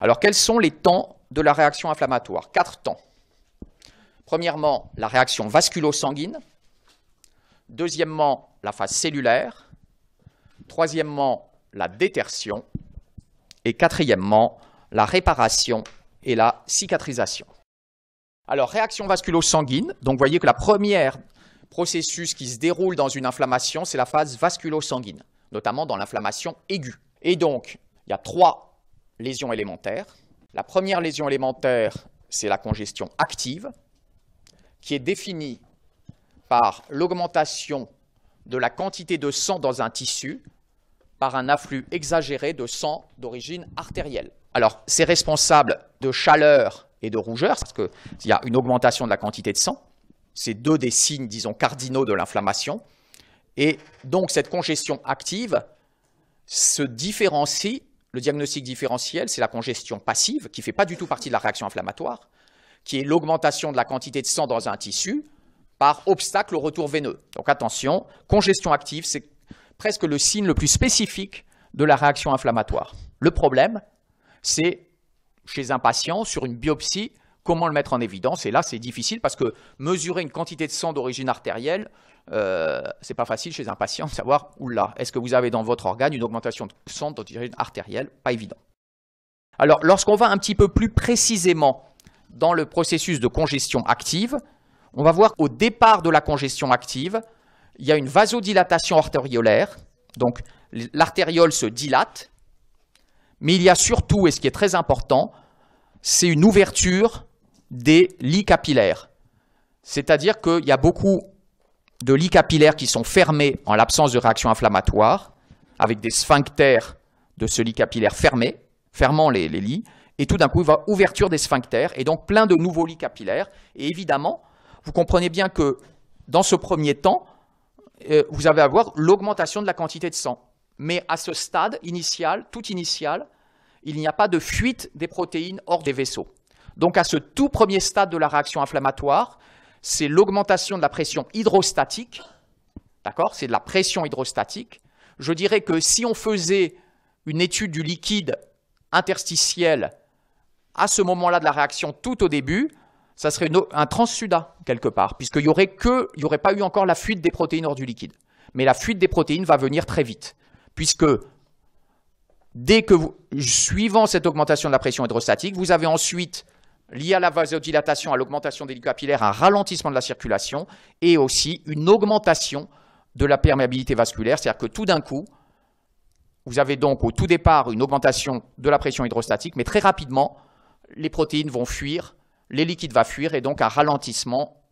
Alors quels sont les temps de la réaction inflammatoire Quatre temps. Premièrement, la réaction vasculo-sanguine. Deuxièmement, la phase cellulaire. Troisièmement, la détertion. Et quatrièmement, la réparation et la cicatrisation. Alors, réaction vasculo-sanguine. Donc, vous voyez que la premier processus qui se déroule dans une inflammation, c'est la phase vasculo-sanguine, notamment dans l'inflammation aiguë. Et donc, il y a trois lésions élémentaires. La première lésion élémentaire, c'est la congestion active, qui est définie par l'augmentation de la quantité de sang dans un tissu par un afflux exagéré de sang d'origine artérielle. Alors, c'est responsable de chaleur et de rougeur, parce qu'il y a une augmentation de la quantité de sang. C'est deux des signes, disons, cardinaux de l'inflammation. Et donc, cette congestion active se différencie le diagnostic différentiel, c'est la congestion passive, qui ne fait pas du tout partie de la réaction inflammatoire, qui est l'augmentation de la quantité de sang dans un tissu par obstacle au retour veineux. Donc attention, congestion active, c'est presque le signe le plus spécifique de la réaction inflammatoire. Le problème, c'est chez un patient, sur une biopsie, comment le mettre en évidence. Et là, c'est difficile parce que mesurer une quantité de sang d'origine artérielle, ce euh, c'est pas facile chez un patient de savoir, là, est-ce que vous avez dans votre organe une augmentation de sang d'origine artérielle Pas évident. Alors, lorsqu'on va un petit peu plus précisément dans le processus de congestion active, on va voir qu'au départ de la congestion active, il y a une vasodilatation artériolaire. Donc, l'artériole se dilate, mais il y a surtout, et ce qui est très important, c'est une ouverture des lits capillaires. C'est-à-dire qu'il y a beaucoup de lits capillaires qui sont fermés en l'absence de réaction inflammatoire, avec des sphincters de ce lit capillaire fermé, fermant les, lits, et tout d'un coup, il va ouverture des sphincters, et donc plein de nouveaux lits capillaires. Et évidemment, vous comprenez bien que dans ce premier temps, euh, vous allez avoir l'augmentation de la quantité de sang. Mais à ce stade initial, tout initial, il n'y a pas de fuite des protéines hors des vaisseaux. Donc à ce tout premier stade de la réaction inflammatoire, c'est l'augmentation de la pression hydrostatique. D'accord C'est de la pression hydrostatique. Je dirais que si on faisait une étude du liquide interstitiel à ce moment-là de la réaction tout au début, ça serait un transsuda quelque part, puisqu'il n'y aurait, aurait pas eu encore la fuite des protéines hors du liquide. Mais la fuite des protéines va venir très vite, puisque dès que vous, suivant cette augmentation de la pression hydrostatique, vous avez ensuite lié à la vasodilatation, à l'augmentation des liquides capillaires, un ralentissement de la circulation et aussi une augmentation de la perméabilité vasculaire. C'est-à-dire que tout d'un coup, vous avez donc au tout départ une augmentation de la pression hydrostatique, mais très rapidement, les protéines vont fuir, les liquides vont fuir et donc un ralentissement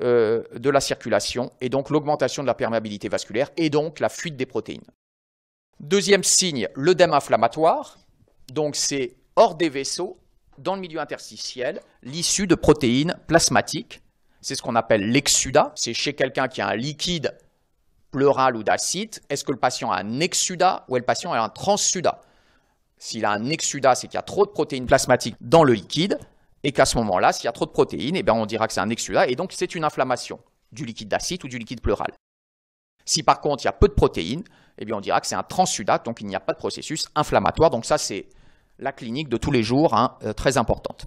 euh, de la circulation et donc l'augmentation de la perméabilité vasculaire et donc la fuite des protéines. Deuxième signe, l'œdème inflammatoire. Donc c'est hors des vaisseaux dans le milieu interstitiel l'issue de protéines plasmatiques. C'est ce qu'on appelle l'exuda. C'est chez quelqu'un qui a un liquide pleural ou d'acide. Est-ce que le patient a un exuda ou est le patient a un transsuda S'il a un exuda, c'est qu'il y a trop de protéines plasmatiques dans le liquide et qu'à ce moment-là, s'il y a trop de protéines, eh bien on dira que c'est un exuda et donc c'est une inflammation du liquide d'acide ou du liquide pleural. Si par contre il y a peu de protéines, eh bien on dira que c'est un transuda, donc il n'y a pas de processus inflammatoire. Donc ça c'est la clinique de tous les jours hein, euh, très importante.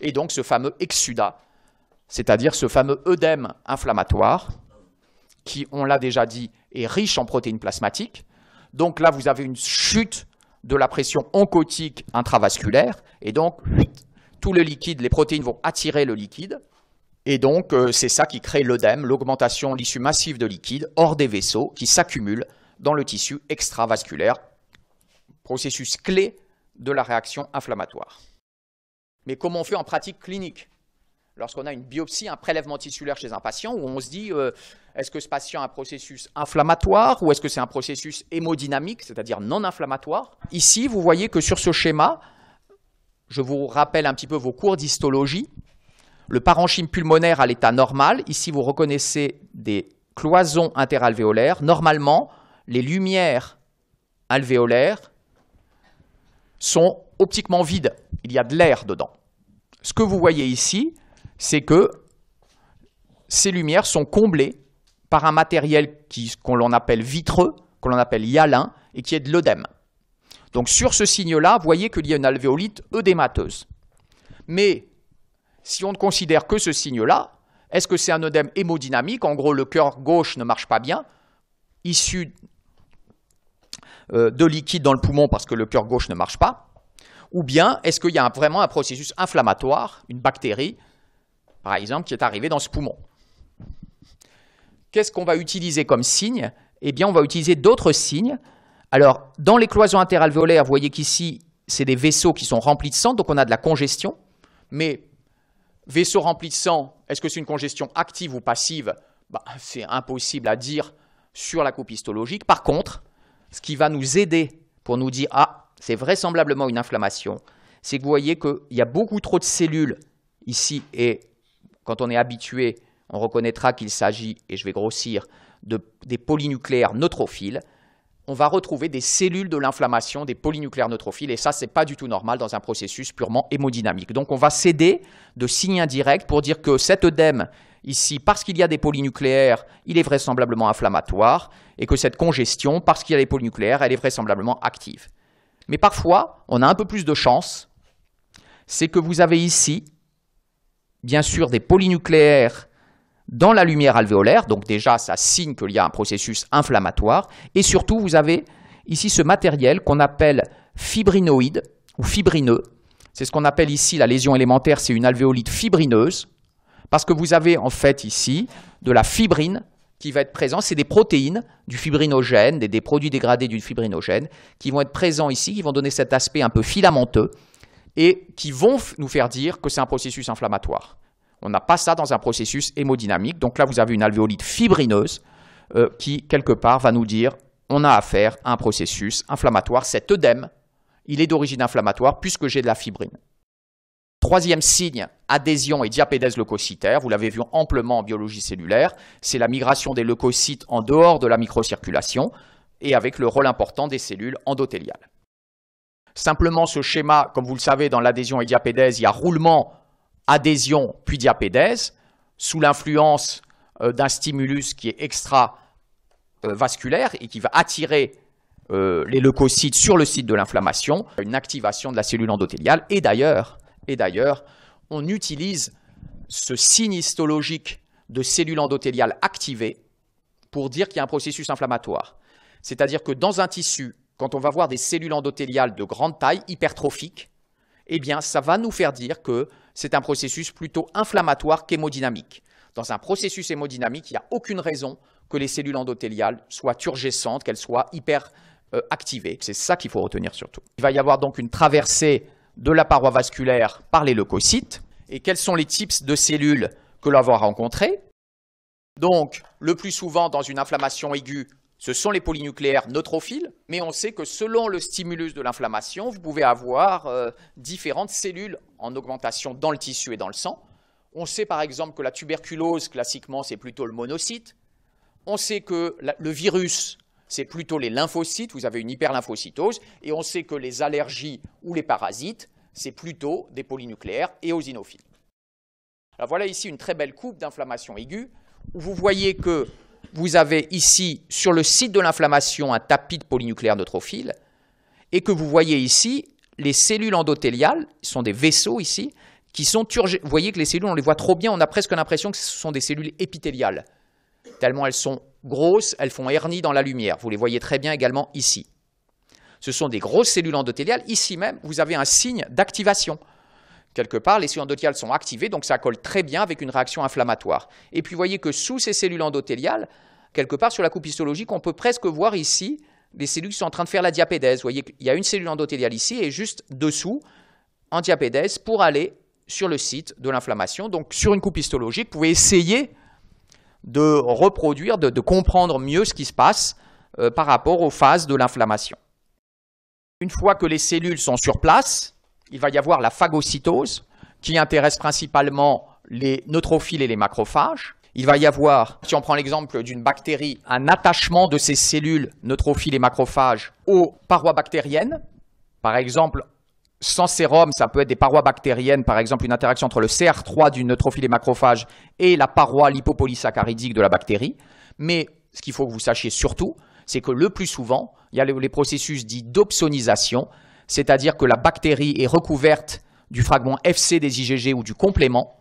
Et donc ce fameux exuda, c'est-à-dire ce fameux œdème inflammatoire, qui, on l'a déjà dit, est riche en protéines plasmatiques. Donc là, vous avez une chute de la pression oncotique intravasculaire, et donc tout le liquide, les protéines vont attirer le liquide, et donc euh, c'est ça qui crée l'œdème, l'augmentation, l'issue massive de liquide hors des vaisseaux qui s'accumule dans le tissu extravasculaire processus clé de la réaction inflammatoire. Mais comment on fait en pratique clinique Lorsqu'on a une biopsie, un prélèvement tissulaire chez un patient, où on se dit euh, est-ce que ce patient a un processus inflammatoire ou est-ce que c'est un processus hémodynamique, c'est-à-dire non inflammatoire Ici, vous voyez que sur ce schéma, je vous rappelle un petit peu vos cours d'histologie. Le parenchyme pulmonaire à l'état normal, ici vous reconnaissez des cloisons interalvéolaires. Normalement, les lumières alvéolaires sont optiquement vides. Il y a de l'air dedans. Ce que vous voyez ici, c'est que ces lumières sont comblées par un matériel qu'on appelle vitreux, qu'on appelle yalin, et qui est de l'œdème. Donc sur ce signe-là, vous voyez qu'il y a une alvéolite œdémateuse. Mais si on ne considère que ce signe-là, est-ce que c'est un œdème hémodynamique En gros, le cœur gauche ne marche pas bien, issu euh, de liquide dans le poumon parce que le cœur gauche ne marche pas Ou bien est-ce qu'il y a vraiment un processus inflammatoire, une bactérie, par exemple, qui est arrivée dans ce poumon Qu'est-ce qu'on va utiliser comme signe Eh bien, on va utiliser d'autres signes. Alors, dans les cloisons interalvéolaires, vous voyez qu'ici, c'est des vaisseaux qui sont remplis de sang, donc on a de la congestion. Mais vaisseau rempli de sang, est-ce que c'est une congestion active ou passive bah, C'est impossible à dire sur la coupe histologique. Par contre, ce qui va nous aider pour nous dire ah, c'est vraisemblablement une inflammation, c'est que vous voyez qu'il y a beaucoup trop de cellules ici et quand on est habitué, on reconnaîtra qu'il s'agit, et je vais grossir, de, des polynucléaires neutrophiles. On va retrouver des cellules de l'inflammation des polynucléaires neutrophiles et ça, n'est pas du tout normal dans un processus purement hémodynamique. Donc, on va céder de signes indirects pour dire que cet œdème ici, parce qu'il y a des polynucléaires, il est vraisemblablement inflammatoire, et que cette congestion, parce qu'il y a des polynucléaires, elle est vraisemblablement active. Mais parfois, on a un peu plus de chance, c'est que vous avez ici, bien sûr, des polynucléaires dans la lumière alvéolaire, donc déjà ça signe qu'il y a un processus inflammatoire, et surtout vous avez ici ce matériel qu'on appelle fibrinoïde ou fibrineux. C'est ce qu'on appelle ici la lésion élémentaire, c'est une alvéolite fibrineuse. Parce que vous avez en fait ici de la fibrine qui va être présente, c'est des protéines du fibrinogène, des, produits dégradés du fibrinogène, qui vont être présents ici, qui vont donner cet aspect un peu filamenteux et qui vont nous faire dire que c'est un processus inflammatoire. On n'a pas ça dans un processus hémodynamique. Donc là, vous avez une alvéolite fibrineuse euh, qui, quelque part, va nous dire on a affaire à un processus inflammatoire. Cet œdème, il est d'origine inflammatoire puisque j'ai de la fibrine. Troisième signe, adhésion et diapédèse leucocytaire, vous l'avez vu amplement en biologie cellulaire, c'est la migration des leucocytes en dehors de la microcirculation et avec le rôle important des cellules endothéliales. Simplement, ce schéma, comme vous le savez, dans l'adhésion et diapédèse, il y a roulement, adhésion, puis diapédèse, sous l'influence euh, d'un stimulus qui est extravasculaire et qui va attirer euh, les leucocytes sur le site de l'inflammation, une activation de la cellule endothéliale. Et d'ailleurs, et d'ailleurs, on utilise ce signe histologique de cellules endothéliales activées pour dire qu'il y a un processus inflammatoire. C'est-à-dire que dans un tissu, quand on va voir des cellules endothéliales de grande taille, hypertrophiques, eh bien, ça va nous faire dire que c'est un processus plutôt inflammatoire qu'hémodynamique. Dans un processus hémodynamique, il n'y a aucune raison que les cellules endothéliales soient turgescentes, qu'elles soient hyperactivées. C'est ça qu'il faut retenir surtout. Il va y avoir donc une traversée de la paroi vasculaire par les leucocytes et quels sont les types de cellules que l'on va rencontrer. Donc, le plus souvent dans une inflammation aiguë, ce sont les polynucléaires neutrophiles, mais on sait que selon le stimulus de l'inflammation, vous pouvez avoir euh, différentes cellules en augmentation dans le tissu et dans le sang. On sait par exemple que la tuberculose, classiquement, c'est plutôt le monocyte. On sait que le virus c'est plutôt les lymphocytes, vous avez une hyperlymphocytose, et on sait que les allergies ou les parasites, c'est plutôt des polynucléaires et osinophiles. voilà ici une très belle coupe d'inflammation aiguë, où vous voyez que vous avez ici, sur le site de l'inflammation, un tapis de polynucléaires neutrophiles, et que vous voyez ici, les cellules endothéliales, sont des vaisseaux ici, qui sont Vous voyez que les cellules, on les voit trop bien, on a presque l'impression que ce sont des cellules épithéliales tellement elles sont grosses, elles font hernie dans la lumière. Vous les voyez très bien également ici. Ce sont des grosses cellules endothéliales. Ici même, vous avez un signe d'activation. Quelque part, les cellules endothéliales sont activées, donc ça colle très bien avec une réaction inflammatoire. Et puis, vous voyez que sous ces cellules endothéliales, quelque part sur la coupe histologique, on peut presque voir ici les cellules qui sont en train de faire la diapédèse. Vous voyez qu'il y a une cellule endothéliale ici et juste dessous, en diapédèse, pour aller sur le site de l'inflammation. Donc, sur une coupe histologique, vous pouvez essayer de reproduire, de, comprendre mieux ce qui se passe euh, par rapport aux phases de l'inflammation. Une fois que les cellules sont sur place, il va y avoir la phagocytose qui intéresse principalement les neutrophiles et les macrophages. Il va y avoir, si on prend l'exemple d'une bactérie, un attachement de ces cellules neutrophiles et macrophages aux parois bactériennes, par exemple sans sérum, ça peut être des parois bactériennes, par exemple une interaction entre le CR3 du neutrophile et macrophage et la paroi lipopolysaccharidique de la bactérie. Mais ce qu'il faut que vous sachiez surtout, c'est que le plus souvent, il y a les processus dits d'opsonisation, c'est-à-dire que la bactérie est recouverte du fragment FC des IgG ou du complément,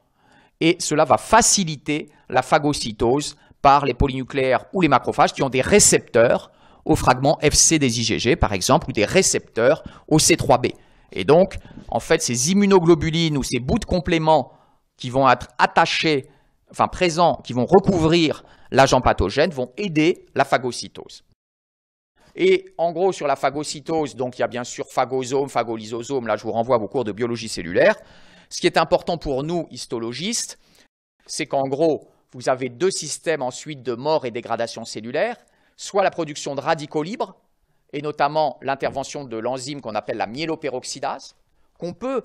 et cela va faciliter la phagocytose par les polynucléaires ou les macrophages qui ont des récepteurs au fragment FC des IgG, par exemple, ou des récepteurs au C3B. Et donc, en fait, ces immunoglobulines ou ces bouts de compléments qui vont être attachés, enfin présents, qui vont recouvrir l'agent pathogène, vont aider la phagocytose. Et en gros, sur la phagocytose, donc il y a bien sûr phagosome, phagolysosome, là je vous renvoie au cours de biologie cellulaire. Ce qui est important pour nous, histologistes, c'est qu'en gros, vous avez deux systèmes ensuite de mort et dégradation cellulaire, soit la production de radicaux libres, et notamment l'intervention de l'enzyme qu'on appelle la myéloperoxydase, qu'on peut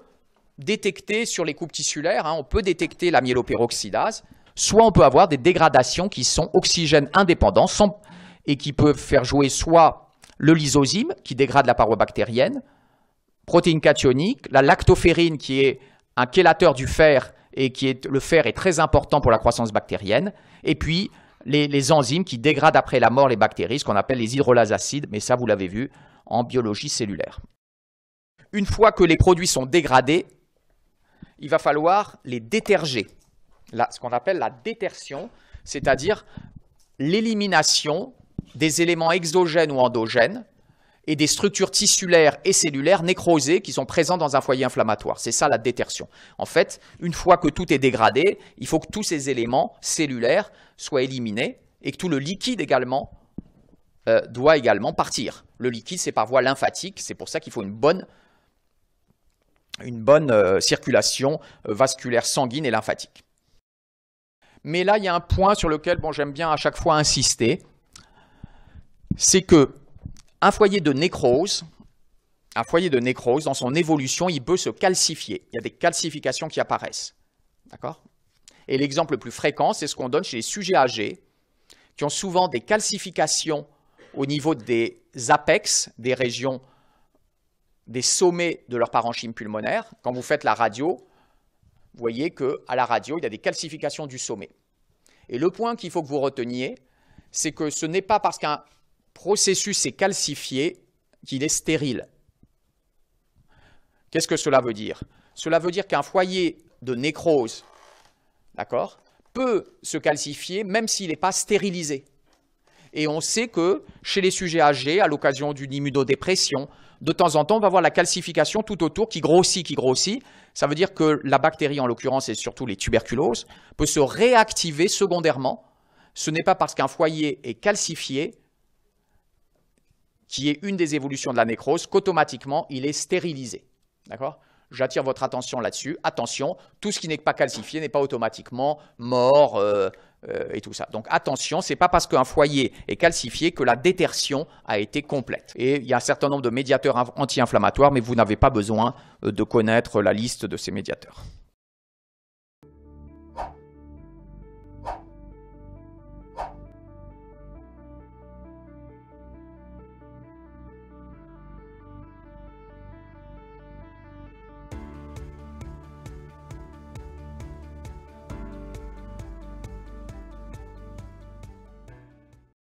détecter sur les coupes tissulaires, hein. on peut détecter la myélopéroxydase, soit on peut avoir des dégradations qui sont oxygène indépendants et qui peuvent faire jouer soit le lysozyme, qui dégrade la paroi bactérienne, protéines cationiques, la lactoférine, qui est un chélateur du fer, et qui est, le fer est très important pour la croissance bactérienne, et puis les, enzymes qui dégradent après la mort les bactéries, ce qu'on appelle les hydrolases acides, mais ça vous l'avez vu en biologie cellulaire. Une fois que les produits sont dégradés, il va falloir les déterger, ce qu'on appelle la détertion, c'est-à-dire l'élimination des éléments exogènes ou endogènes et des structures tissulaires et cellulaires nécrosées qui sont présentes dans un foyer inflammatoire. C'est ça la détertion. En fait, une fois que tout est dégradé, il faut que tous ces éléments cellulaires soient éliminés et que tout le liquide également euh, doit également partir. Le liquide, c'est par voie lymphatique, c'est pour ça qu'il faut une bonne, une bonne euh, circulation euh, vasculaire sanguine et lymphatique. Mais là, il y a un point sur lequel bon, j'aime bien à chaque fois insister, c'est que un foyer de nécrose, un foyer de nécrose, dans son évolution, il peut se calcifier. Il y a des calcifications qui apparaissent. D'accord Et l'exemple le plus fréquent, c'est ce qu'on donne chez les sujets âgés, qui ont souvent des calcifications au niveau des apex, des régions, des sommets de leur parenchyme pulmonaire. Quand vous faites la radio, vous voyez qu'à la radio, il y a des calcifications du sommet. Et le point qu'il faut que vous reteniez, c'est que ce n'est pas parce qu'un processus est calcifié qu'il est stérile. Qu'est-ce que cela veut dire Cela veut dire qu'un foyer de nécrose, d'accord, peut se calcifier même s'il n'est pas stérilisé. Et on sait que chez les sujets âgés, à l'occasion d'une immunodépression, de temps en temps, on va voir la calcification tout autour qui grossit, qui grossit. Ça veut dire que la bactérie, en l'occurrence, et surtout les tuberculoses, peut se réactiver secondairement. Ce n'est pas parce qu'un foyer est calcifié qui est une des évolutions de la nécrose, qu'automatiquement il est stérilisé. D'accord J'attire votre attention là-dessus. Attention, tout ce qui n'est pas calcifié n'est pas automatiquement mort euh, euh, et tout ça. Donc attention, ce n'est pas parce qu'un foyer est calcifié que la détertion a été complète. Et il y a un certain nombre de médiateurs anti-inflammatoires, mais vous n'avez pas besoin euh, de connaître la liste de ces médiateurs.